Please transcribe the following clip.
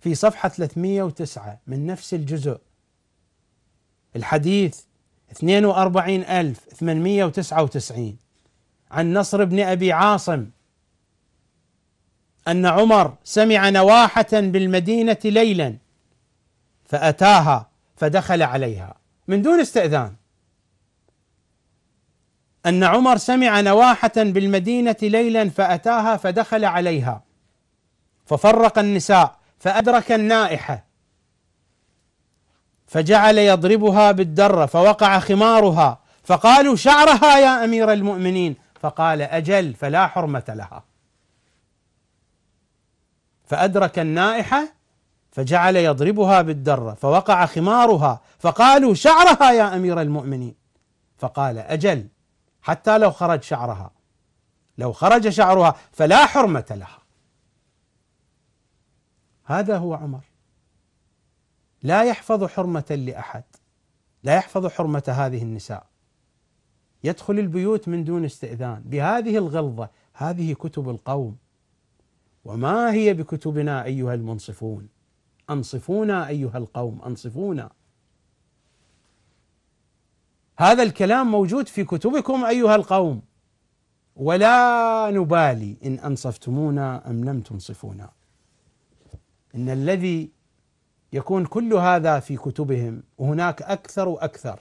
في صفحة 309 من نفس الجزء الحديث 42899 عن نصر بن أبي عاصم أن عمر سمع نواحة بالمدينة ليلا فأتاها فدخل عليها من دون استئذان أن عمر سمع نواحة بالمدينة ليلا فأتاها فدخل عليها ففرق النساء فأدرك النائحة فجعل يضربها بالدرة فوقع خمارها فقالوا شعرها يا أمير المؤمنين فقال أجل فلا حرمة لها فأدرك النائحة فجعل يضربها بالدرة فوقع خمارها فقالوا شعرها يا أمير المؤمنين فقال أجل حتى لو خرج شعرها لو خرج شعرها فلا حرمة لها هذا هو عمر لا يحفظ حرمة لأحد لا يحفظ حرمة هذه النساء يدخل البيوت من دون استئذان بهذه الغلظة هذه كتب القوم وما هي بكتبنا أيها المنصفون أنصفونا أيها القوم أنصفونا هذا الكلام موجود في كتبكم أيها القوم ولا نبالي إن أنصفتمونا أم لم تنصفونا ان الذي يكون كل هذا في كتبهم وهناك اكثر واكثر